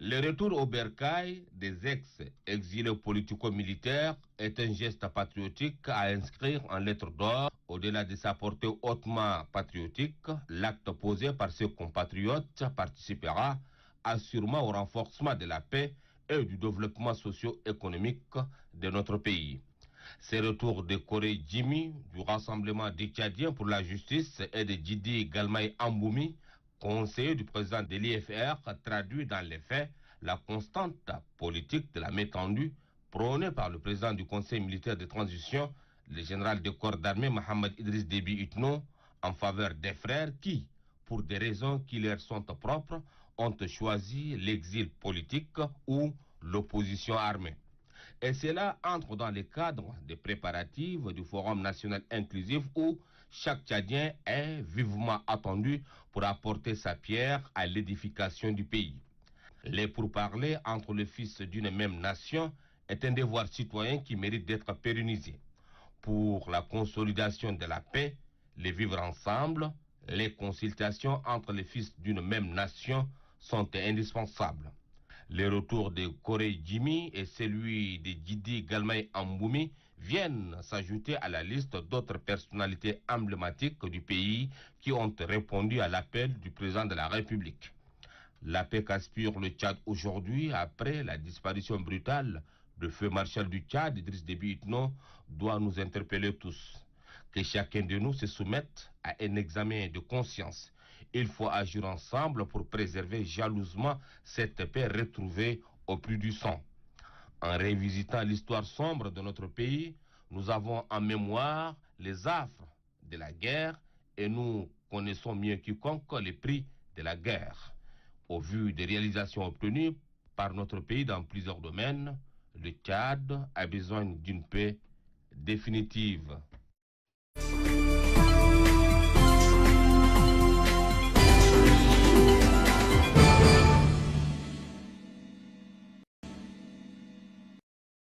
Le retour au bercail des ex-exilés politico-militaires est un geste patriotique à inscrire en lettres d'or. Au-delà de sa portée hautement patriotique, l'acte posé par ses compatriotes participera assurément au renforcement de la paix et du développement socio-économique de notre pays. Ces retours de Corée Jimmy du Rassemblement des Tchadiens pour la justice et de Didi Galmay Amboumi Conseiller du président de l'IFR traduit dans les faits la constante politique de la main prônée par le président du Conseil militaire de transition, le général de corps d'armée Mohamed Idriss Déby Itno, en faveur des frères qui, pour des raisons qui leur sont propres, ont choisi l'exil politique ou l'opposition armée. Et cela entre dans le cadre des préparatifs du Forum national inclusif où chaque Tchadien est vivement attendu pour apporter sa pierre à l'édification du pays. Les pourparlers entre les fils d'une même nation est un devoir citoyen qui mérite d'être pérennisé. Pour la consolidation de la paix, les vivre ensemble, les consultations entre les fils d'une même nation sont indispensables. Les retours de Corey Jimmy et celui de Didi Galmay Amboumi viennent s'ajouter à la liste d'autres personnalités emblématiques du pays qui ont répondu à l'appel du président de la République. La paix qu'aspire e le Tchad aujourd'hui après la disparition brutale de feu marshal du Tchad, Idriss Déby Itno, doit nous interpeller tous. Que chacun de nous se soumette à un examen de conscience il faut agir ensemble pour préserver jalousement cette paix retrouvée au plus du sang. En révisitant l'histoire sombre de notre pays, nous avons en mémoire les affres de la guerre et nous connaissons mieux quiconque les prix de la guerre. Au vu des réalisations obtenues par notre pays dans plusieurs domaines, le Tchad a besoin d'une paix définitive.